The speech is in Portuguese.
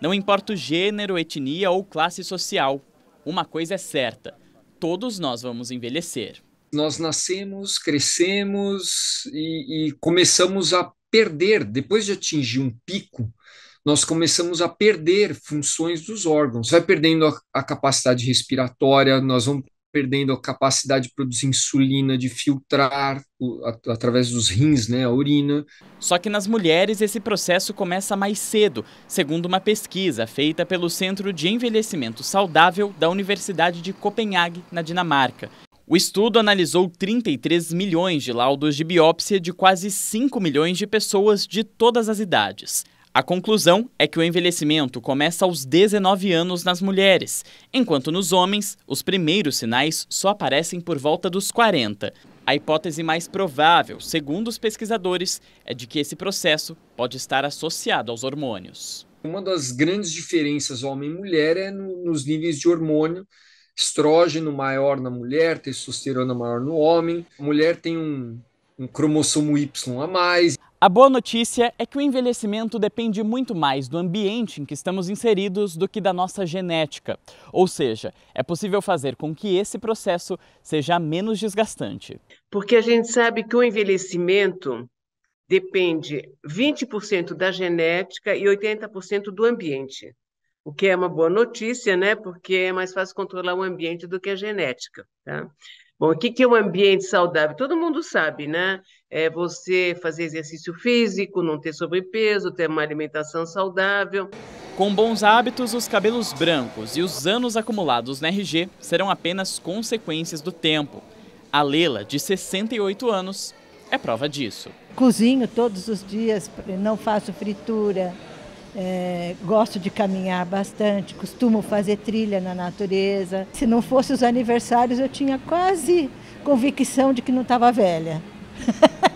Não importa o gênero, etnia ou classe social, uma coisa é certa: todos nós vamos envelhecer. Nós nascemos, crescemos e, e começamos a perder, depois de atingir um pico, nós começamos a perder funções dos órgãos. Vai perdendo a, a, capacidade respiratória, nós vamos perdendo a capacidade de produzir insulina, de filtrar o, a, através dos rins, né, a urina. Só que nas mulheres esse processo começa mais cedo, segundo uma pesquisa feita pelo Centro de Envelhecimento Saudável da Universidade de Copenhague, na Dinamarca. O estudo analisou 33 milhões de laudos de biópsia de quase 5 milhões de pessoas de todas as idades. A conclusão é que o envelhecimento começa aos 19 anos nas mulheres, enquanto nos homens, os primeiros sinais só aparecem por volta dos 40. A hipótese mais provável, segundo os pesquisadores, é de que esse processo pode estar associado aos hormônios. Uma das grandes diferenças homem e mulher é no, nos níveis de hormônio. Estrógeno maior na mulher, testosterona maior no homem. A mulher tem um, um cromossomo Y a mais. A boa notícia é que o envelhecimento depende muito mais do ambiente em que estamos inseridos do que da nossa genética. Ou seja, é possível fazer com que esse processo seja menos desgastante. Porque a gente sabe que o envelhecimento depende 20% da genética e 80% do ambiente o que é uma boa notícia, né? Porque é mais fácil controlar o ambiente do que a genética, tá? Bom, o que, que é um ambiente saudável? Todo mundo sabe, né? É você fazer exercício físico, não ter sobrepeso, ter uma alimentação saudável. Com bons hábitos, os cabelos brancos e os anos acumulados na RG serão apenas consequências do tempo. A Lela, de 68 anos, é prova disso. Cozinho todos os dias, não faço fritura, é, gosto de caminhar bastante, costumo fazer trilha na natureza. Se não fosse os aniversários, eu tinha quase convicção de que não estava velha.